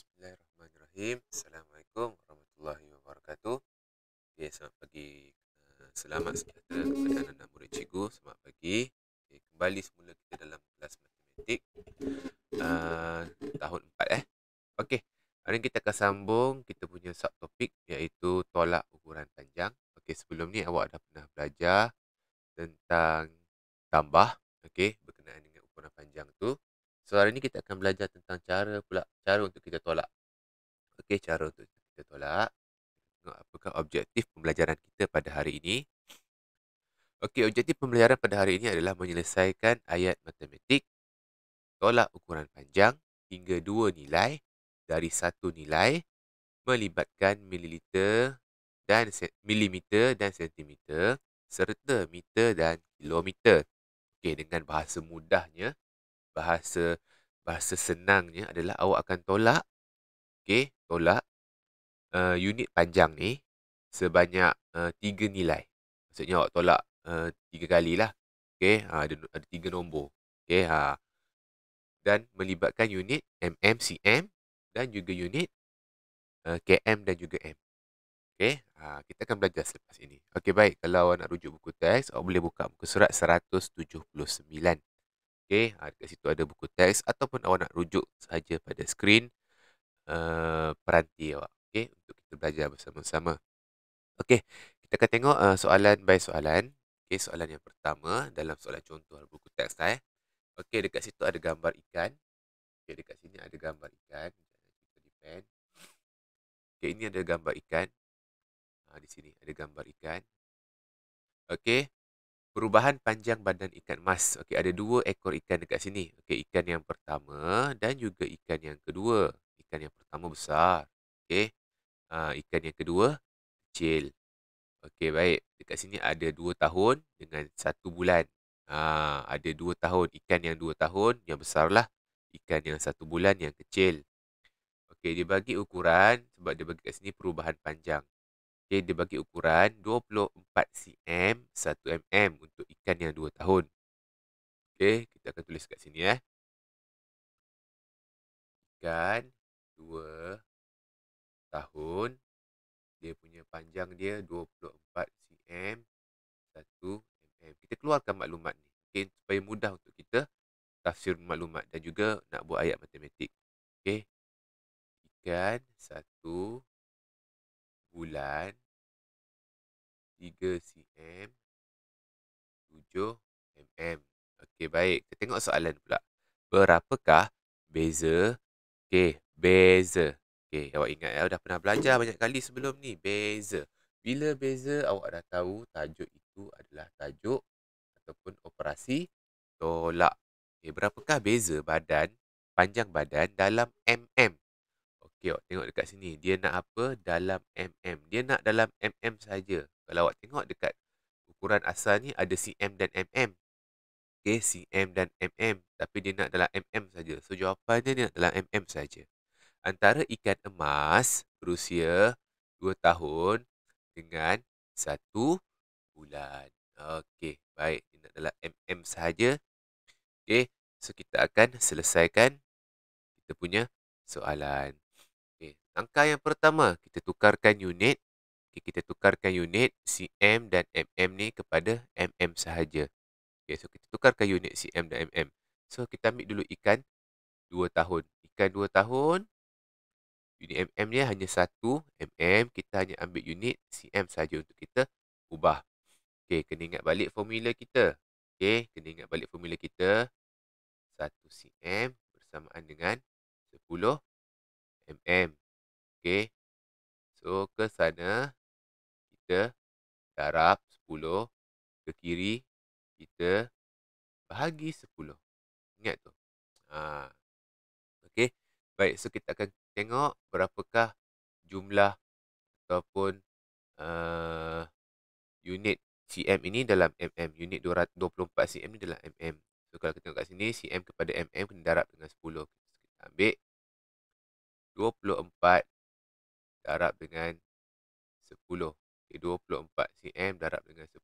Bismillahirrahmanirrahim. Assalamualaikum warahmatullahi wabarakatuh. Okay, selamat pagi. Eh, selamat sejahtera kepada anak-anak murid cikgu. Selamat pagi. Okay, kembali semula kita dalam kelas matematik. Uh, tahun 4 eh. Okey. Hari ini kita akan sambung kita punya subtopik iaitu tolak ukuran panjang. Okey, sebelum ni awak dah pernah belajar tentang tambah. Okey, berkenaan dengan ukuran panjang tu. So hari ni kita akan belajar tentang cara pula cara untuk kita tolak. Okey, cara untuk kita tolak. Tengok apakah objektif pembelajaran kita pada hari ini. Okey, objektif pembelajaran pada hari ini adalah menyelesaikan ayat matematik tolak ukuran panjang hingga dua nilai dari satu nilai melibatkan mililiter dan milimeter dan sentimeter serta meter dan kilometer. Okey, dengan bahasa mudahnya, bahasa bahasa senangnya adalah awak akan tolak okey tolak uh, unit panjang ni sebanyak uh, tiga nilai maksudnya awak tolak uh, tiga kali lah okey ha, ada ada tiga nombor okey ha dan melibatkan unit mm, cm dan juga unit uh, KM dan juga M. Okey, ha, kita akan belajar selepas ini. Okey, baik. Kalau awak nak rujuk buku teks, awak boleh buka buku surat 179. Okey, ha, dekat situ ada buku teks ataupun awak nak rujuk saja pada skrin uh, peranti awak. Okey, untuk kita belajar bersama-sama. Okey, kita akan tengok uh, soalan by soalan. Okey, soalan yang pertama dalam soalan contoh buku teks. Lah, eh. Okay, dekat situ ada gambar ikan. Okey, dekat sini ada gambar ikan. Okay, ini ada gambar ikan. Ha, di sini ada gambar ikan. Okey. Perubahan panjang badan ikan mas. Okey, ada dua ekor ikan dekat sini. Okey, ikan yang pertama dan juga ikan yang kedua. Ikan yang pertama besar. Okey. Uh, ikan yang kedua kecil. Okey, baik. Dekat sini ada dua tahun dengan satu bulan. Uh, ada dua tahun. Ikan yang dua tahun yang besar lah. Ikan yang satu bulan yang kecil. Okey, dia bagi ukuran sebab dia bagi kat sini perubahan panjang. Okay, dia bagi ukuran 24 cm 1 mm untuk ikan yang 2 tahun. Okey, kita akan tulis kat sini eh. Ikan 2 tahun. Dia punya panjang dia 24 cm 1 mm. Kita keluarkan maklumat ni. Okay, supaya mudah untuk kita tafsir maklumat dan juga nak buat ayat matematik. Okey, Ikan bulan 3 cm 7 mm. Okey baik, kita tengok soalan pula. Berapakah beza? Okey, beza. Okey, awak ingat ya, dah pernah belajar banyak kali sebelum ni. Beza. Bila beza awak dah tahu tajuk itu adalah tajuk ataupun operasi tolak. Okey, berapakah beza badan panjang badan dalam mm? Okey, tengok dekat sini. Dia nak apa? Dalam mm. Dia nak dalam mm saja. Kalau awak tengok dekat ukuran asal ni ada cm dan mm. Okey, cm dan mm. Tapi dia nak dalam mm saja. So jawapannya dia nak dalam mm saja. Antara ikan emas berusia 2 tahun dengan 1 bulan. Okey, baik. Dia nak dalam mm saja. Okey, so kita akan selesaikan kita punya soalan. Langkah yang pertama, kita tukarkan unit. Okay, kita tukarkan unit CM dan MM ni kepada MM sahaja. Okay, so, kita tukarkan unit CM dan MM. So, kita ambil dulu ikan 2 tahun. Ikan 2 tahun, unit MM ni hanya 1 MM. Kita hanya ambil unit CM sahaja untuk kita ubah. Okay, kena ingat balik formula kita. Okay, kena ingat balik formula kita. 1 CM bersamaan dengan 10 MM. Okay. So, ke sana kita darab 10. Ke kiri kita bahagi 10. Ingat tu. Ha. Ah. Okay. Baik. So, kita akan tengok berapakah jumlah ataupun uh, unit CM ini dalam MM. Unit 24 CM ni dalam MM. So, kalau kita tengok kat sini, CM kepada MM kena darab dengan 10. Kita ambil 24 darab dengan 10. Okay, 24 cm darab dengan 10.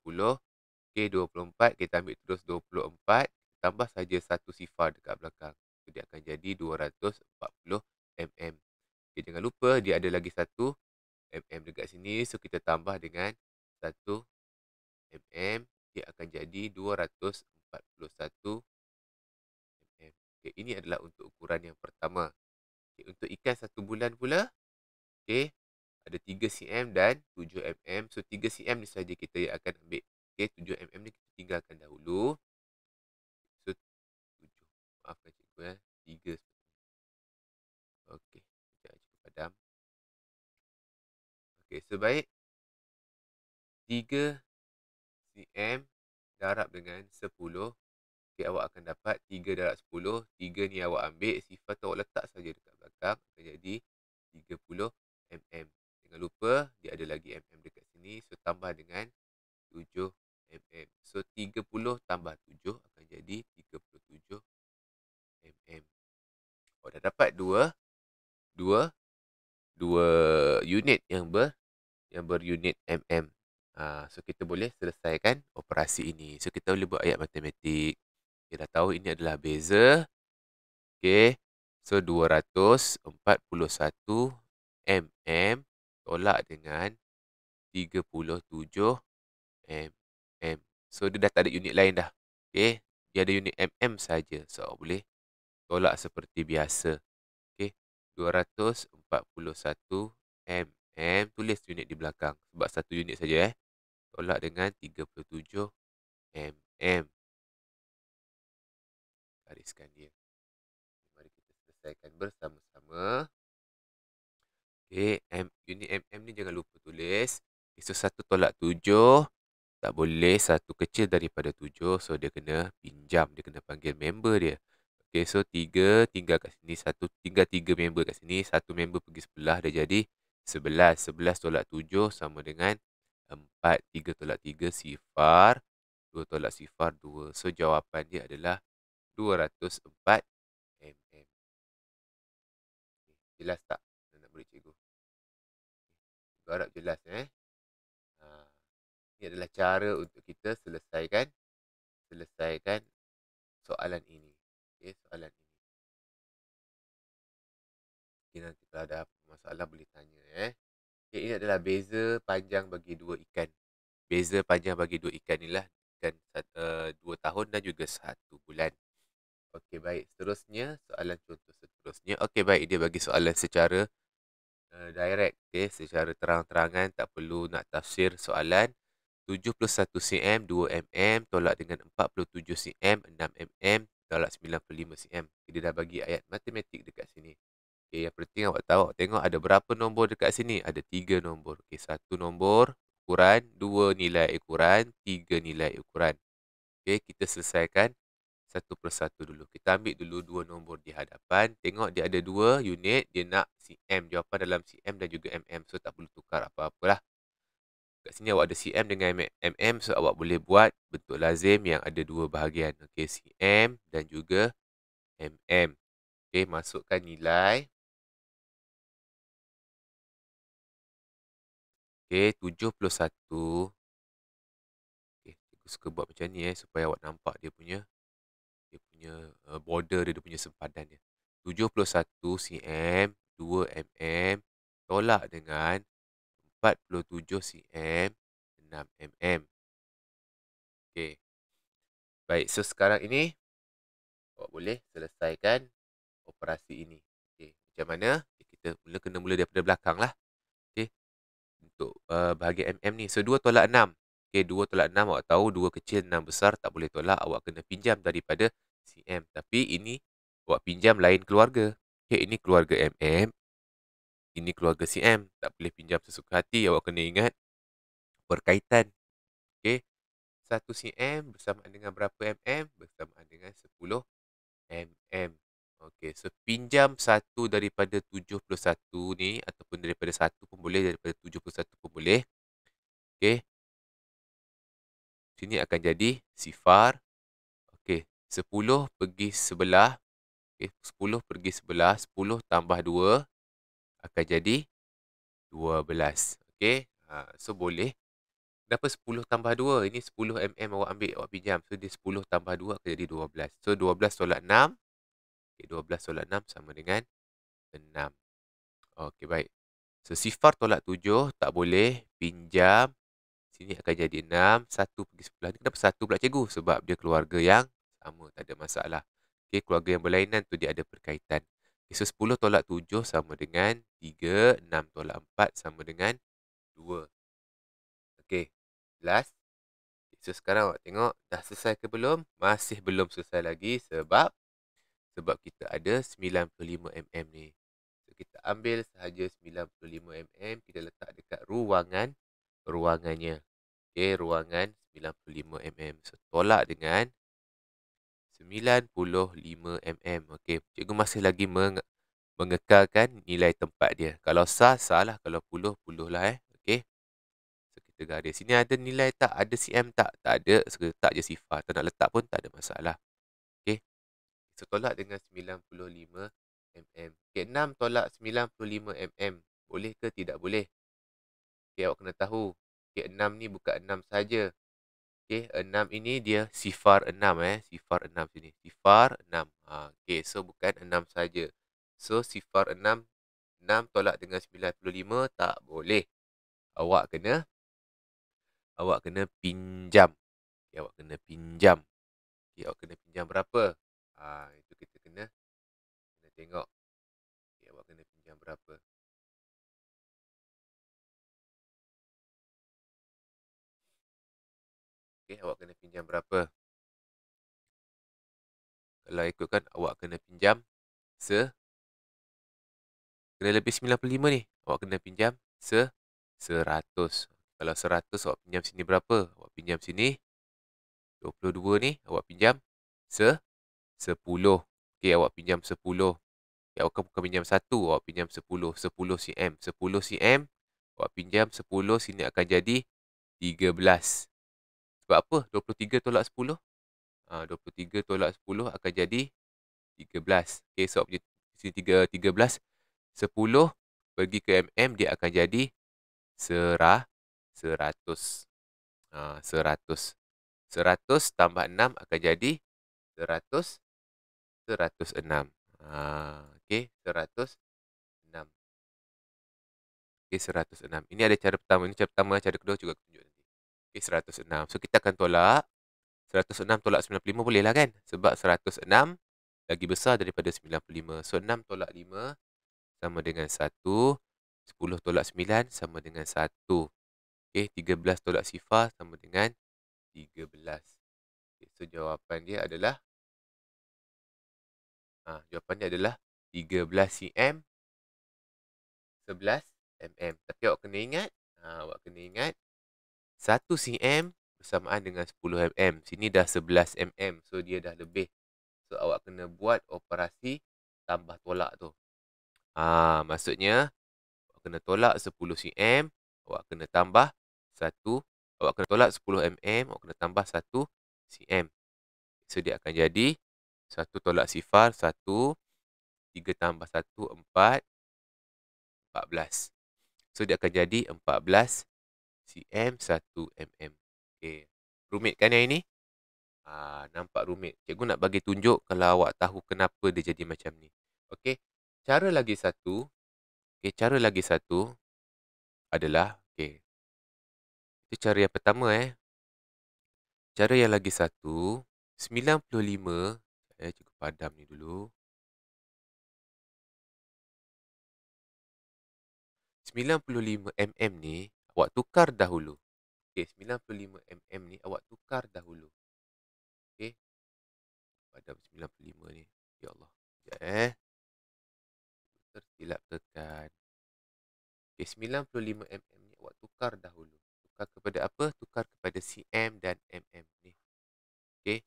Okay, 24 kita ambil terus 24. Tambah saja satu sifar dekat belakang. So, dia akan jadi 240 mm. Okay, jangan lupa dia ada lagi satu mm dekat sini. So, kita tambah dengan satu mm. Dia akan jadi 241 mm. Okay, ini adalah untuk ukuran yang pertama. Okay, untuk ikan satu bulan pula, Okay. Ada 3cm dan 7mm. So, 3cm ni saja kita yang akan ambil. Okay. 7mm ni kita tinggalkan dahulu. So, 7. Maafkan cikgu ya. Eh. 3 Okey, Okay. Sekejap padam. Okey, So, baik. 3cm darab dengan 10. Okay, awak akan dapat 3 darab 10. 3 ni awak ambil. Sifat awak letak saja dekat belakang. Akan jadi 30 mm. Jangan lupa dia ada lagi mm dekat sini. So tambah dengan 7 mm. So 30 tambah 7 akan jadi 37 mm. Oh dah dapat 2 2 2 unit yang ber yang berunit mm. Uh, so kita boleh selesaikan operasi ini. So kita boleh buat ayat matematik. Kita dah tahu ini adalah beza. Okay. So 241 mm tolak dengan 37 mm. So dia dah tak ada unit lain dah. Okay, dia ada unit mm saja. So boleh tolak seperti biasa. Okay, 241 mm tulis unit di belakang sebab satu unit saja eh. Tolak dengan 37 mm. Tariskan dia. Mari kita selesaikan bersama-sama. Okay, M, unit MM ni jangan lupa tulis. Okay, so, satu tolak tujuh. Tak boleh satu kecil daripada tujuh. So, dia kena pinjam. Dia kena panggil member dia. Okay, so tiga tinggal kat sini. Satu tinggal tiga member kat sini. Satu member pergi sebelah. dia jadi sebelas. Sebelas tolak tujuh sama dengan empat. Tiga tolak tiga sifar. Dua tolak sifar dua. So, jawapan dia adalah dua 204 mm. Jelas tak? boleh cikgu. Cikgu jelas eh. Ha. Ini adalah cara untuk kita selesaikan selesaikan soalan ini. Okey, soalan ini. Okay, nanti kalau ada masalah boleh tanya eh. Okay, ini adalah beza panjang bagi dua ikan. Beza panjang bagi dua ikan inilah ikan uh, dua tahun dan juga satu bulan. Okey baik, seterusnya soalan contoh seterusnya. Okey baik, dia bagi soalan secara Eh, direct okay, secara terang-terangan tak perlu nak tafsir soalan 71 cm 2 mm tolak dengan 47 cm 6 mm tolak 95 cm dia dah bagi ayat matematik dekat sini okay, yang penting awak tahu awak tengok ada berapa nombor dekat sini ada 3 nombor okay, satu nombor ukuran dua nilai ukuran tiga nilai ukuran okay, kita selesaikan satu persatu dulu. Kita ambil dulu dua nombor di hadapan. Tengok dia ada dua unit. Dia nak CM. Jawapan dalam CM dan juga MM. So, tak perlu tukar apa-apalah. Kat sini awak ada CM dengan MM. So, awak boleh buat bentuk lazim yang ada dua bahagian. Okey, CM dan juga MM. Okey, masukkan nilai. Okey, 71. Okey, aku suka buat macam ni eh. Supaya awak nampak dia punya punya eh, border dia, dia punya sempadan dia. 71 cm, 2 mm, tolak dengan 47 cm, 6 mm. Okey. Baik, so sekarang ini awak boleh selesaikan operasi ini. Okey, macam mana? Kita mula kena mula daripada belakang lah. Okey. Untuk uh, bahagian mm ni. So, 2 tolak 6. Okey, 2 tolak 6 awak tahu 2 kecil, 6 besar tak boleh tolak. Awak kena pinjam daripada CM tapi ini buat pinjam lain keluarga. Okey, ini keluarga MM. Ini keluarga CM. Tak boleh pinjam sesuka hati. Awak kena ingat berkaitan. Okey. 1 CM bersama dengan berapa MM? bersama dengan 10 MM. Okey, so pinjam 1 daripada 71 ni ataupun daripada satu pun boleh, daripada 71 pun boleh. Okey. Sini akan jadi sifar 10 pergi sebelah. Okay, eh, 10 pergi sebelah. 10 tambah 2 akan jadi 12. Okay. Ha, so, boleh. Kenapa 10 tambah 2? Ini 10 mm awak ambil, awak pinjam. So, dia 10 tambah 2 akan jadi 12. So, 12 tolak 6. Okay, 12 tolak 6 sama dengan 6. Okey, baik. So, sifar tolak 7 tak boleh pinjam. Sini akan jadi 6. 1 pergi sebelah. Ini kenapa 1 pula cikgu? Sebab dia keluarga yang sama tak ada masalah. Okay, keluarga yang berlainan tu dia ada perkaitan. Okay, so 10 tolak 7 sama dengan 3, 6 tolak 4 sama dengan 2. Okay, jelas? Okay, so sekarang awak tengok dah selesai ke belum? Masih belum selesai lagi sebab sebab kita ada 95 mm ni. So kita ambil sahaja 95 mm, kita letak dekat ruangan ruangannya. Okay, ruangan 95 mm. So tolak dengan 95mm. Okey, cikgu masih lagi menge- mengekalkan nilai tempat dia. Kalau sah, sah lah. Kalau puluh, puluh lah eh. Okey. So, kita garis. Sini ada nilai tak? Ada CM tak? Tak ada. So, letak je sifar. Tak nak letak pun tak ada masalah. Okey. So, tolak dengan 95mm. Okey, 6 tolak 95mm. Boleh ke tidak boleh? Okey, awak kena tahu. Okey, 6 ni bukan 6 saja. Okey, enam ini dia sifar enam eh. Sifar enam sini. Sifar enam. Ha, okey, so bukan enam saja. So, sifar enam. Enam tolak dengan sembilan puluh lima tak boleh. Awak kena. Awak kena pinjam. Okay, awak kena pinjam. Okay, awak kena pinjam berapa? Ha, itu kita kena. Kena tengok. Okay, awak kena pinjam berapa? Okay, eh, awak kena pinjam berapa? Kalau ikutkan, awak kena pinjam se... Kena lebih 95 ni. Awak kena pinjam se... 100. Kalau 100, awak pinjam sini berapa? Awak pinjam sini. 22 ni, awak pinjam se... 10. Okay, awak pinjam 10. Okay, awak bukan pinjam 1, awak pinjam 10. 10 CM. 10 CM, awak pinjam 10, sini akan jadi 13. Sebab apa? 23 tolak 10. Uh, 23 tolak 10 akan jadi 13. Okay, so objek 13. 10 pergi ke mm, dia akan jadi serah 100. Uh, 100. 100 tambah 6 akan jadi 100. 106. Uh, okay, 100. 106. Okey, 106. Ini ada cara pertama. Ini cara pertama, cara kedua juga tunjuk. Eh 106 So kita akan tolak 106 tolak 95 boleh lah kan Sebab 106 lagi besar daripada 95 So 6 tolak 5 sama dengan 1 10 tolak 9 sama dengan 1 Okay 13 tolak sifar sama dengan 13 okay, So jawapan dia adalah ha, Jawapan dia adalah 13 cm 11 mm Tapi awak kena ingat ha, Awak kena ingat 1 cm bersamaan dengan 10 mm. Sini dah 11 mm. So dia dah lebih. So awak kena buat operasi tambah tolak tu. Ha, maksudnya awak kena tolak 10 cm, awak kena tambah 1, awak kena tolak 10 mm, awak kena tambah 1 cm. So dia akan jadi 1 tolak sifar 1 3 tambah 1 4 14. So dia akan jadi cm 1 mm. Okey. Rumit kan yang ini? Ah, nampak rumit. Cikgu nak bagi tunjuk kalau awak tahu kenapa dia jadi macam ni. Okey. Cara lagi satu. Okey, cara lagi satu adalah okey. Itu cara yang pertama eh. Cara yang lagi satu 95 saya eh, cikgu padam ni dulu. 95 mm ni Awak tukar dahulu. Okey, 95 mm ni awak tukar dahulu. Okey. Pada 95 ni. Ya Allah. Sekejap eh. Tersilap tekan. Okey, 95 mm ni awak tukar dahulu. Tukar kepada apa? Tukar kepada cm dan mm ni. Okey.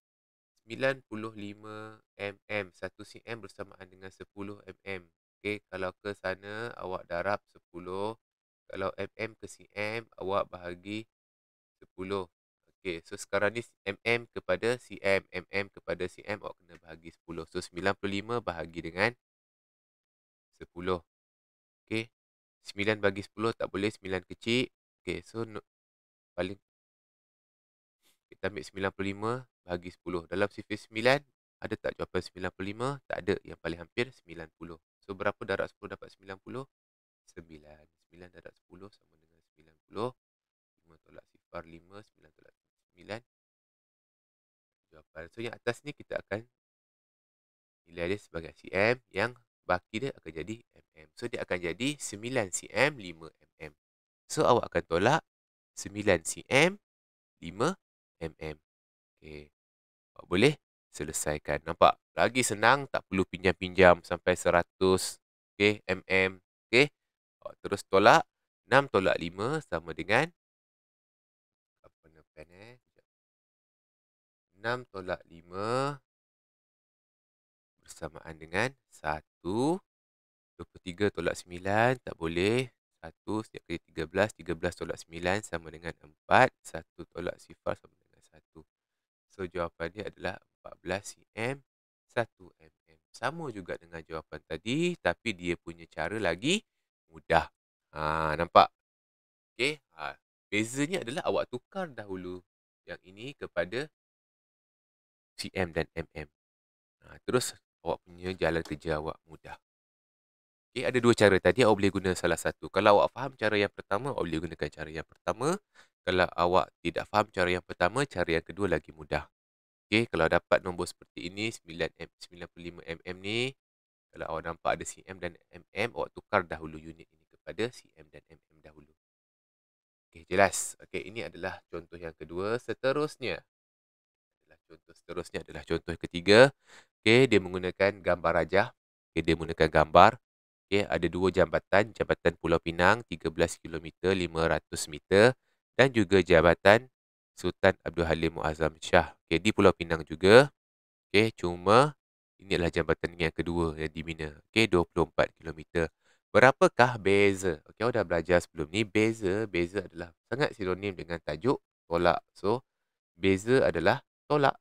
95 mm. 1 cm bersamaan dengan 10 mm. Okey, kalau ke sana awak darab 10 kalau mm ke cm, awak bahagi 10. Okey, so sekarang ni mm kepada cm, mm kepada cm awak kena bahagi 10. So 95 bahagi dengan 10. Okey. 9 bagi 10 tak boleh 9 kecil. Okey, so no, paling kita ambil 95 bahagi 10. Dalam sifir 9 ada tak jawapan 95? Tak ada. Yang paling hampir 90. So berapa darab 10 dapat 90? 9. 9 darab 10 sama dengan 90. 5 tolak sifar 5, 9 tolak 9. Jawapan. So yang atas ni kita akan nilai dia sebagai cm yang baki dia akan jadi mm. So dia akan jadi 9 cm 5 mm. So awak akan tolak 9 cm 5 mm. Okey. Awak boleh selesaikan. Nampak? Lagi senang tak perlu pinjam-pinjam sampai 100 okay, mm. Okey. Terus tolak 6 tolak 5 sama dengan apa nak pen eh? 6 tolak 5 bersamaan dengan 1 23 tolak 9 tak boleh 1 setiap kali 13 13 tolak 9 sama dengan 4 1 tolak sifar sama dengan 1 So jawapan dia adalah 14 cm 1 mm Sama juga dengan jawapan tadi Tapi dia punya cara lagi mudah. Ha, nampak? Okay. Ha, bezanya adalah awak tukar dahulu yang ini kepada CM dan MM. Ha, terus awak punya jalan kerja awak mudah. Okay, ada dua cara tadi awak boleh guna salah satu. Kalau awak faham cara yang pertama, awak boleh gunakan cara yang pertama. Kalau awak tidak faham cara yang pertama, cara yang kedua lagi mudah. Okay, kalau dapat nombor seperti ini, 9, 95 mm ni, kalau awak nampak ada CM dan MM, awak tukar dahulu unit ini kepada CM dan MM dahulu. Okey, jelas. Okey, ini adalah contoh yang kedua. Seterusnya, adalah contoh seterusnya adalah contoh ketiga. Okey, dia menggunakan gambar rajah. Okey, dia menggunakan gambar. Okey, ada dua jambatan. Jambatan Pulau Pinang, 13 km, 500 meter. Dan juga jambatan Sultan Abdul Halim Muazzam Shah. Okey, di Pulau Pinang juga. Okey, cuma ini adalah jambatan yang kedua yang dibina. Okey, 24 km. Berapakah beza? Okey, awak dah belajar sebelum ni. Beza, beza adalah sangat sinonim dengan tajuk tolak. So, beza adalah tolak.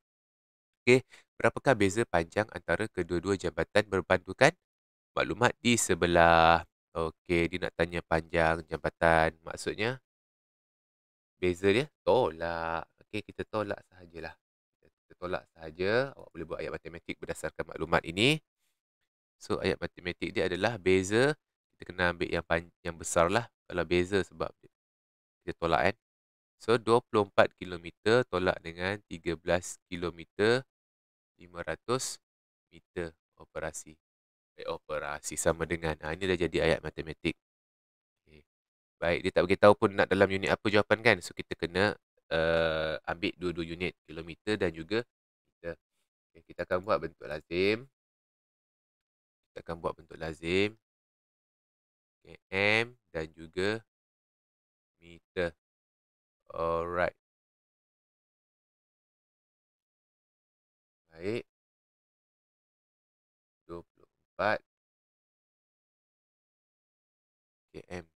Okey, berapakah beza panjang antara kedua-dua jambatan berbandukan maklumat di sebelah? Okey, dia nak tanya panjang jambatan. Maksudnya, beza dia tolak. Okey, kita tolak sahajalah tolak sahaja. Awak boleh buat ayat matematik berdasarkan maklumat ini. So ayat matematik dia adalah beza. Kita kena ambil yang yang besar lah. Kalau beza sebab kita tolak kan. So 24 km tolak dengan 13 km 500 meter operasi. Eh, operasi sama dengan. Ha, ini dah jadi ayat matematik. Okay. Baik, dia tak beritahu pun nak dalam unit apa jawapan kan. So kita kena uh, ambil dua-dua unit kilometer dan juga meter. Okay, kita akan buat bentuk lazim. Kita akan buat bentuk lazim. Okay, M dan juga meter. Alright. Baik. 24 km.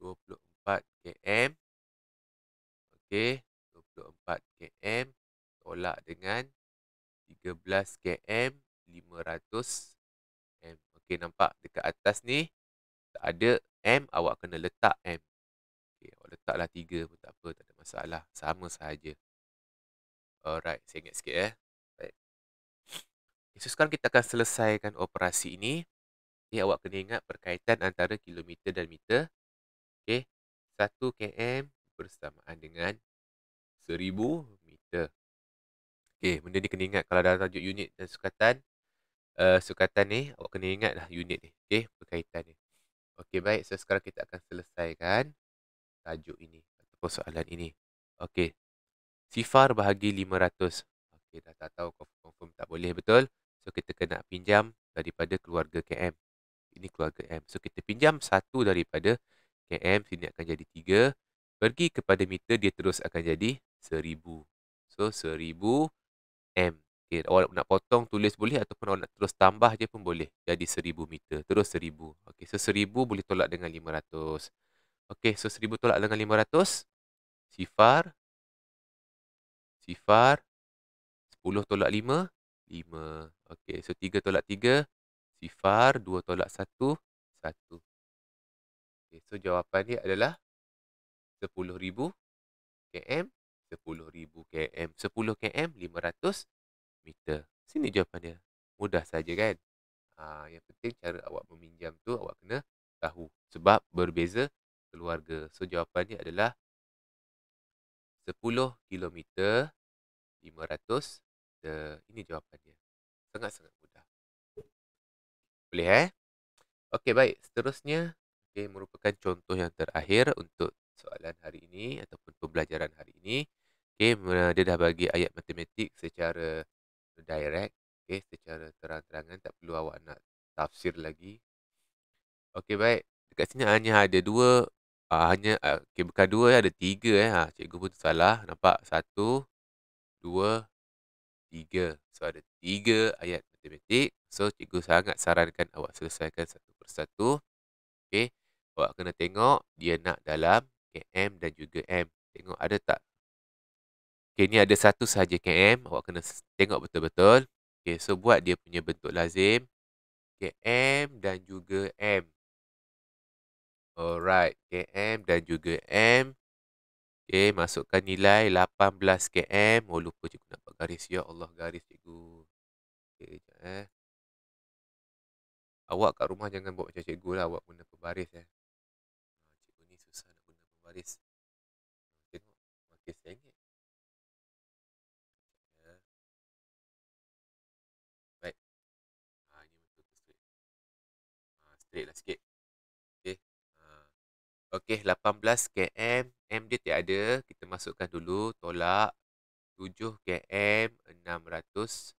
24 km Okey, 24 km tolak dengan 13 km 500 m. Okey, nampak dekat atas ni tak ada m, awak kena letak m. Okey, awak letaklah 3 pun tak apa, tak ada masalah. Sama sahaja. Alright, saya ingat sikit eh. Okay, so sekarang kita akan selesaikan operasi ini. Okay, awak kena ingat berkaitan antara kilometer dan meter. Okey, 1 km bersamaan dengan 1000 meter. Okey, benda ni kena ingat kalau dalam tajuk unit dan sukatan. Uh, sukatan ni, awak kena ingat lah unit ni. Okey, berkaitan ni. Okey, baik. So, sekarang kita akan selesaikan tajuk ini. Ataupun soalan ini. Okey. Sifar bahagi 500. Okey, dah tak tahu. Confirm, confirm tak boleh, betul? So, kita kena pinjam daripada keluarga KM. Ini keluarga M. So, kita pinjam satu daripada KM. Sini akan jadi tiga pergi kepada meter dia terus akan jadi 1000 so 1000 m okey awak nak potong tulis boleh ataupun awak nak terus tambah je pun boleh jadi 1000 meter terus 1000 okey so 1000 boleh tolak dengan 500 okey so 1000 tolak dengan 500 sifar sifar 10 tolak 5 5 okey so 3 tolak 3 sifar 2 tolak 1 1 okey so jawapan dia adalah 10,000 km, 10,000 km, 10 km, 500 meter. Sini jawapan dia. Mudah saja kan? Ha, yang penting cara awak meminjam tu awak kena tahu. Sebab berbeza keluarga. So jawapannya adalah 10 km, 500 meter. Ini jawapannya. Sangat-sangat mudah. Boleh eh? Okey baik, seterusnya okay, merupakan contoh yang terakhir untuk soalan hari ini ataupun pembelajaran hari ini. Okay, dia dah bagi ayat matematik secara direct, okay, secara terang-terangan. Tak perlu awak nak tafsir lagi. Okey, baik. Dekat sini hanya ada dua, uh, hanya uh, okay, bukan dua, ada tiga. Eh. Ha, cikgu pun salah. Nampak? Satu, dua, tiga. So, ada tiga ayat matematik. So, cikgu sangat sarankan awak selesaikan satu persatu. Okey, awak kena tengok dia nak dalam KM dan juga M. Tengok ada tak? Okay, ni ada satu sahaja KM. Awak kena tengok betul-betul. Okay, so buat dia punya bentuk lazim. KM dan juga M. Alright, KM dan juga M. Okay, masukkan nilai 18 KM. Oh, lupa cikgu nak buat garis. Ya Allah, garis cikgu. Okay, sekejap eh. Awak kat rumah jangan buat macam cikgu lah. Awak guna pebaris eh. Faris Tengok Makin sengit ya. Baik ah, Ini betul straight ah, Straight lah Okay Okay 18 km M dia tak ada Kita masukkan dulu Tolak 7 km 600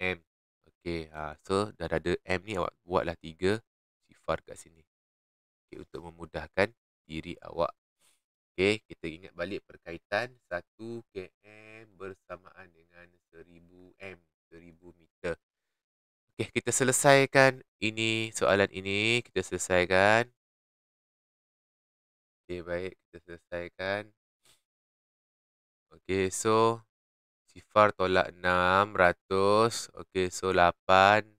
M Okay ha. Ah, so dah ada M ni awak buatlah 3 Sifar kat sini Okay untuk memudahkan diri awak. Okey, kita ingat balik perkaitan 1 km bersamaan dengan 1000 m, 1000 meter. Okey, kita selesaikan ini soalan ini, kita selesaikan. Okey, baik, kita selesaikan. Okey, so sifar tolak 600, okey, so 8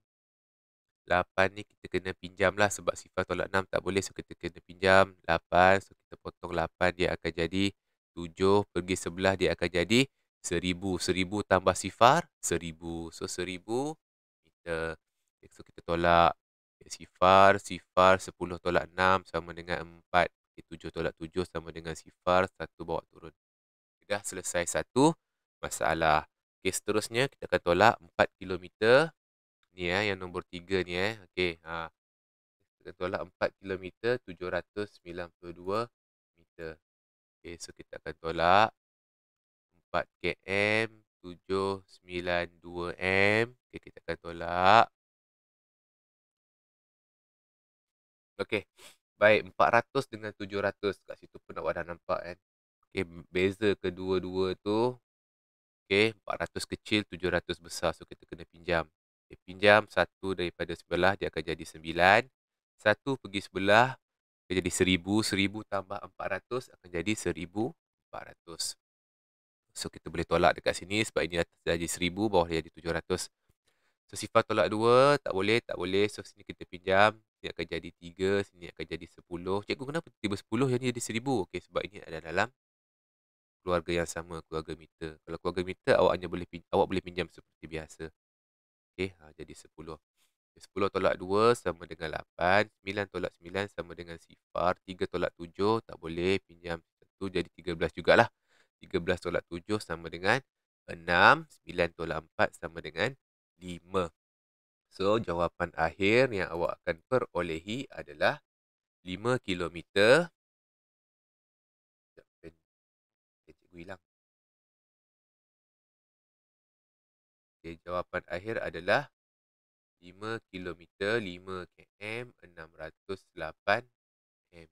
8 ni kita kena pinjam lah sebab sifar tolak 6 tak boleh. So kita kena pinjam 8. So kita potong 8 dia akan jadi 7. Pergi sebelah dia akan jadi 1000. 1000 tambah sifar 1000. So 1000 kita, so kita tolak sifar. Sifar 10 tolak 6 sama dengan 4. 7 tolak 7 sama dengan sifar 1 bawa turun. Dah selesai satu masalah. Okey, seterusnya kita akan tolak 4 km Ni eh, yang nombor tiga ni eh. Okey. Ha. Kita tolak 4 km 792 meter. Okey, so kita akan tolak 4 km 792 m. Okey, kita akan tolak. Okey. Baik, 400 dengan 700 kat situ pun awak dah nampak kan. Okey, beza kedua-dua tu. Okey, 400 kecil, 700 besar. So, kita kena pinjam. Dia pinjam satu daripada sebelah, dia akan jadi sembilan. Satu pergi sebelah, dia jadi seribu. Seribu tambah empat ratus, akan jadi seribu empat ratus. So, kita boleh tolak dekat sini sebab ini dah jadi seribu, bawah dia jadi tujuh ratus. So, sifar tolak dua, tak boleh, tak boleh. So, sini kita pinjam. Sini akan jadi tiga, sini akan jadi sepuluh. Cikgu, kenapa tiba sepuluh, yang ini jadi seribu? Okey, sebab ini ada dalam keluarga yang sama, keluarga meter. Kalau keluarga meter, awak hanya boleh awak boleh pinjam seperti biasa. Okey, ha, ah, jadi 10. 10 tolak 2 sama dengan 8. 9 tolak 9 sama dengan sifar. 3 tolak 7 tak boleh pinjam. Itu jadi 13 jugalah. 13 tolak 7 sama dengan 6. 9 tolak 4 sama dengan 5. So, jawapan akhir yang awak akan perolehi adalah 5 kilometer. Sekejap, cikgu hilang. Okay, jawapan akhir adalah 5 km, 5 km, 608 m.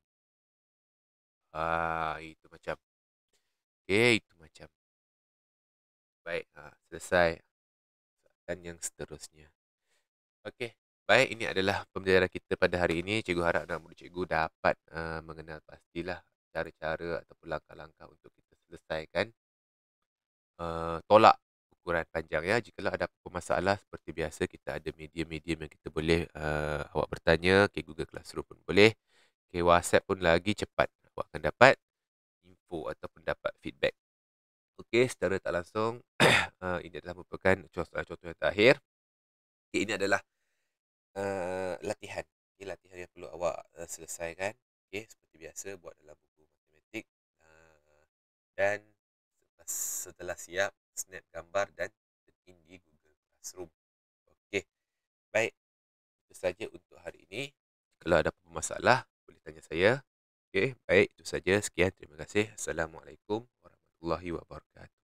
Ah, itu macam. Okay, itu macam. Baik, ha, selesai. Dan yang seterusnya. Okay, baik. Ini adalah pembelajaran kita pada hari ini. Cikgu harap anak murid cikgu dapat uh, mengenal pastilah cara-cara ataupun langkah-langkah untuk kita selesaikan uh, tolak ukuran panjang ya. Jikalau ada apa-apa masalah seperti biasa kita ada media-media yang kita boleh uh, awak bertanya, okay, Google Classroom pun boleh. Okay, WhatsApp pun lagi cepat. Awak akan dapat info ataupun dapat feedback. Okey, secara tak langsung uh, ini adalah merupakan contoh-contoh yang terakhir. Okay, ini adalah uh, latihan. Ini okay, latihan yang perlu awak uh, selesaikan. Okey, seperti biasa buat dalam buku matematik uh, dan setelah siap snap gambar dan turn in di Google Classroom. Okey. Baik. Itu saja untuk hari ini. Kalau ada apa-apa masalah, boleh tanya saya. Okey, baik itu saja. Sekian terima kasih. Assalamualaikum warahmatullahi wabarakatuh.